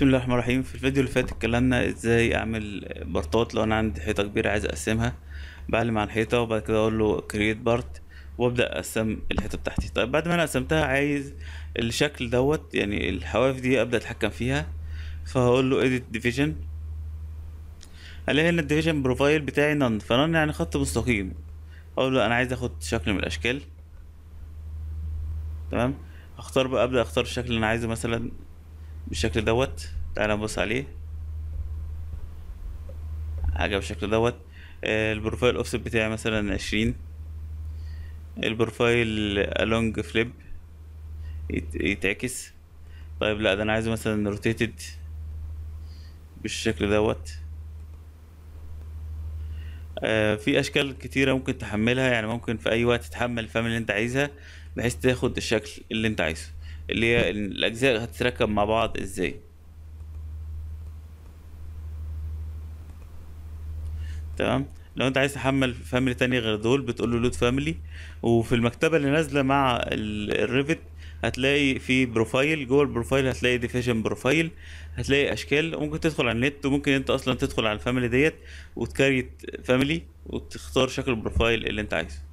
بسم الله الرحمن الرحيم في الفيديو اللي فات اتكلمنا ازاي اعمل بارتات لو انا عندي حيطه كبيره عايز اقسمها بعلم على الحيطه وبعد كده اقول له كرييت بارت وابدا اقسم الحيطه بتاعتي طيب بعد ما انا قسمتها عايز الشكل دوت يعني الحواف دي ابدا اتحكم فيها فهقول له اديت ديفيجن الاقي هنا الديفيجن بروفايل بتاعي نون فنون يعني خط مستقيم اقول له انا عايز اخد شكل من الاشكال تمام اختار بقى ابدا اختار الشكل اللي انا عايزه مثلا بالشكل دوت تعال نبص عليه حاجه بالشكل دوت آه، البروفايل اوفست بتاعي مثلا عشرين البروفايل الونج فليب يتعكس طيب لا ده انا عايزه مثلا روتيتد بالشكل دوت آه في اشكال كتيره ممكن تحملها يعني ممكن في اي وقت تحمل الفم اللي انت عايزها بحيث تاخد الشكل اللي انت عايزه اللي هي الاجزاء هتتركب مع بعض ازاي تمام لو انت عايز تحمل فاميلي تاني غير دول بتقول له لود فاميلي وفي المكتبه اللي نازله مع الريفت هتلاقي في بروفايل جوه البروفايل هتلاقي ديفيجن بروفايل هتلاقي اشكال وممكن تدخل على النت وممكن انت اصلا تدخل على الفاميلي ديت وتكريت فاميلي وتختار شكل البروفايل اللي انت عايزه